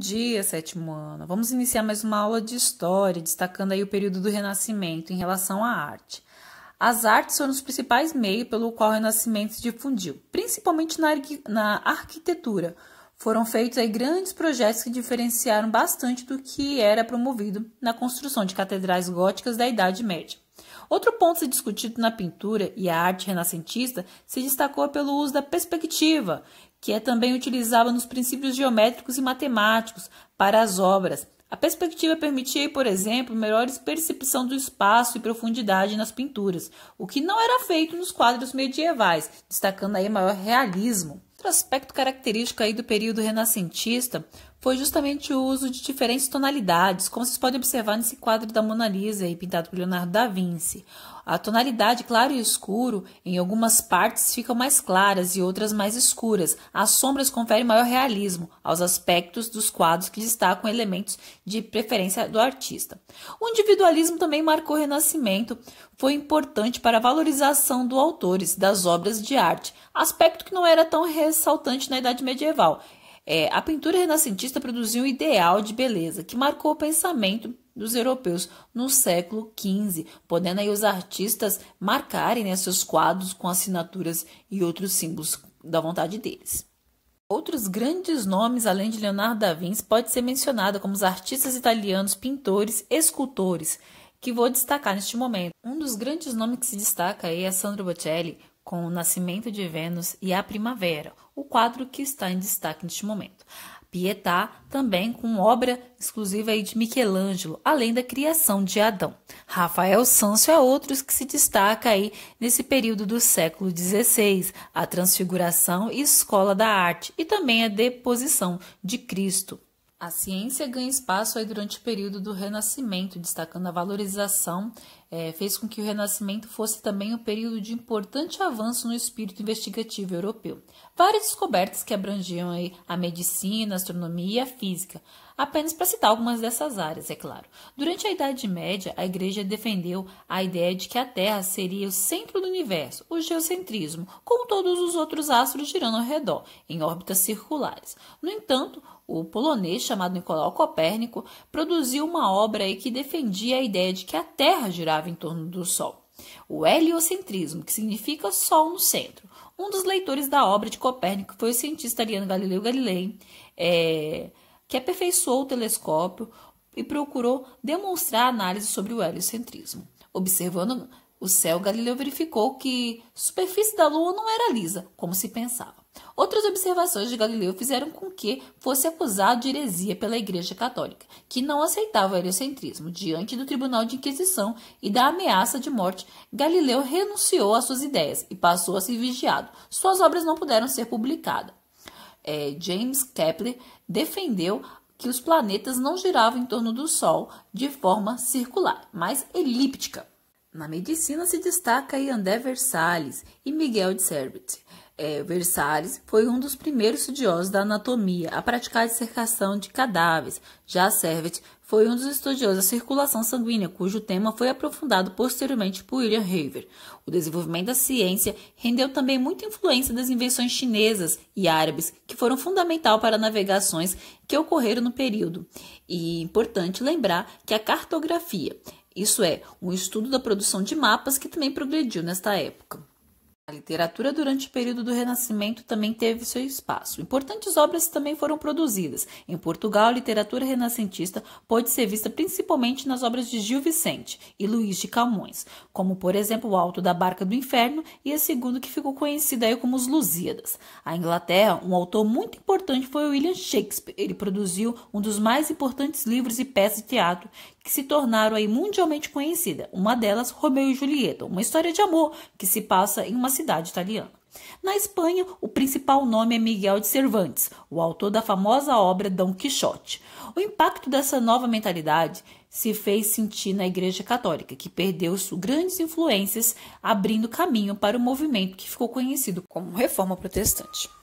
dia, sétimo ano. Vamos iniciar mais uma aula de história, destacando aí o período do Renascimento em relação à arte. As artes foram os principais meios pelo qual o Renascimento se difundiu, principalmente na, na arquitetura. Foram feitos aí grandes projetos que diferenciaram bastante do que era promovido na construção de catedrais góticas da Idade Média. Outro ponto a ser discutido na pintura e a arte renascentista se destacou pelo uso da perspectiva, que é também utilizada nos princípios geométricos e matemáticos para as obras. A perspectiva permitia, por exemplo, melhor percepção do espaço e profundidade nas pinturas, o que não era feito nos quadros medievais, destacando aí maior realismo. Outro aspecto característico aí do período renascentista foi justamente o uso de diferentes tonalidades, como vocês podem observar nesse quadro da Mona Lisa, aí, pintado por Leonardo da Vinci. A tonalidade claro e escuro, em algumas partes, ficam mais claras e outras mais escuras. As sombras conferem maior realismo aos aspectos dos quadros que destacam elementos de preferência do artista. O individualismo também marcou o Renascimento, foi importante para a valorização dos autores das obras de arte, aspecto que não era tão ressaltante na Idade Medieval. É, a pintura renascentista produziu um ideal de beleza que marcou o pensamento dos europeus no século XV, podendo aí os artistas marcarem né, seus quadros com assinaturas e outros símbolos da vontade deles. Outros grandes nomes, além de Leonardo da Vinci, pode ser mencionado como os artistas italianos, pintores, escultores, que vou destacar neste momento. Um dos grandes nomes que se destaca aí é Sandro Botticelli, com o nascimento de Vênus e a primavera, o quadro que está em destaque neste momento. Pietà, também com obra exclusiva de Michelangelo, além da criação de Adão. Rafael Sanso é outros que se destaca aí nesse período do século XVI, a transfiguração e escola da arte, e também a deposição de Cristo. A ciência ganha espaço aí durante o período do Renascimento, destacando a valorização, é, fez com que o Renascimento fosse também um período de importante avanço no espírito investigativo europeu. Várias descobertas que abrangiam aí a medicina, a astronomia e a física, apenas para citar algumas dessas áreas, é claro. Durante a Idade Média, a Igreja defendeu a ideia de que a Terra seria o centro do universo, o geocentrismo, com todos os outros astros girando ao redor, em órbitas circulares. No entanto, o polonês chamado Nicolau Copérnico produziu uma obra que defendia a ideia de que a Terra girava em torno do Sol. O heliocentrismo, que significa Sol no centro. Um dos leitores da obra de Copérnico foi o cientista italiano Galileu Galilei. É, que aperfeiçoou o telescópio e procurou demonstrar análise sobre o heliocentrismo. Observando o céu, Galileu verificou que a superfície da Lua não era lisa, como se pensava. Outras observações de Galileu fizeram com que fosse acusado de heresia pela Igreja Católica, que não aceitava o heliocentrismo. Diante do Tribunal de Inquisição e da ameaça de morte, Galileu renunciou às suas ideias e passou a ser vigiado. Suas obras não puderam ser publicadas. É, James Kepler defendeu que os planetas não giravam em torno do Sol de forma circular, mas elíptica. Na medicina se destaca aí André Versalhes e Miguel de Servet. É, Versalles foi um dos primeiros estudiosos da anatomia a praticar a dissecação de cadáveres. Já Servet foi um dos estudiosos da circulação sanguínea, cujo tema foi aprofundado posteriormente por William Haver. O desenvolvimento da ciência rendeu também muita influência das invenções chinesas e árabes, que foram fundamental para navegações que ocorreram no período. E é importante lembrar que a cartografia isso é, um estudo da produção de mapas que também progrediu nesta época. A literatura durante o período do Renascimento também teve seu espaço. Importantes obras também foram produzidas. Em Portugal, a literatura renascentista pode ser vista principalmente nas obras de Gil Vicente e Luís de Camões, como por exemplo O Alto da Barca do Inferno e a segunda que ficou conhecida aí como Os Lusíadas. A Inglaterra, um autor muito importante foi William Shakespeare. Ele produziu um dos mais importantes livros e peças de teatro que se tornaram aí mundialmente conhecida. Uma delas, Romeu e Julieta, uma história de amor que se passa em uma cidade italiana. Na Espanha, o principal nome é Miguel de Cervantes, o autor da famosa obra Dom Quixote. O impacto dessa nova mentalidade se fez sentir na Igreja Católica, que perdeu grandes influências, abrindo caminho para o movimento que ficou conhecido como Reforma Protestante.